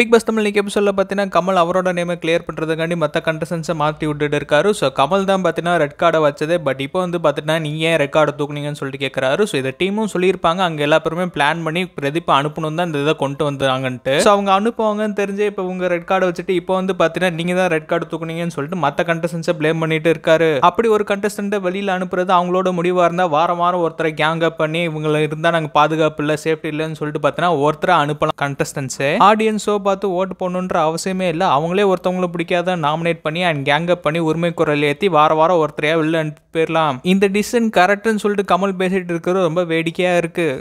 big pass Tamil இன்னைக்கு எபிசோடில் பார்த்தீங்கன்னா கமல் அவரோட நேமை கிளியர் பண்ணுறதுக்காண்டி மற்ற கண்டஸ்டன்ஸை மாற்றி விட்டுட்டு இருக்காரு ஸோ கமல் தான் பார்த்தீங்கன்னா ரெட் கார்டை வச்சது பட் இப்போ வந்து பார்த்தீங்கன்னா நீ ஏன் ரெட் கார்டை தூக்குனீங்கன்னு சொல்லிட்டு கேட்குறாரு ஸோ இதை டீமும் சொல்லியிருப்பாங்க அங்கே எல்லா பேருமே பிளான் பண்ணி பிரதிப்பு அனுப்பணும் தான் இந்த இதை கொண்டு வந்தாங்கன்ட்டு ஸோ அவங்க அனுப்புவாங்கன்னு தெரிஞ்சு இப்போ உங்கள் ரெட் கார்டை வச்சுட்டு இப்போ வந்து பார்த்தீங்கன்னா நீங்கள் தான் ரெட் கார்டு தூக்குனீங்கன்னு சொல்லிட்டு மற்ற கண்டஸ்டன்ஸை ப்ளேம் பண்ணிட்டு இருக்காரு அப்படி ஒரு கண்டஸ்டண்ட்டை வெளியில் அனுப்புறது அவங்களோட முடிவாக இருந்தால் வாரம் வாரம் ஒருத்தரை கேங் அப் பண்ணி இவங்களை இருந்தால் நாங்கள் பாதுகாப்பு இல்லை சேஃப்டி இல்லைன்னு சொல்லிட்டு பார்த்தீங்கன்னா ஒருத்தரை அனுப்பலாம் கண்டஸ்டன்ஸு ஆடியன்ஸோ பார்த்து ஓட்டு போடணுன்ற அவசியமே இல்லை அவங்களே ஒருத்தவங்களை பிடிக்காத நாமினேட் பண்ணி அண்ட் கேங்கப் பண்ணி உரிமை குரல் ஏற்றி வார வாரம் ஒருத்தரையாக வெளில அனுப்பிடலாம் போயிடலாம் இந்த டிசிஷன் கரெக்டுன்னு சொல்லிட்டு கமல் பேசிகிட்டு இருக்கிறது ரொம்ப வேடிக்கையாக இருக்குது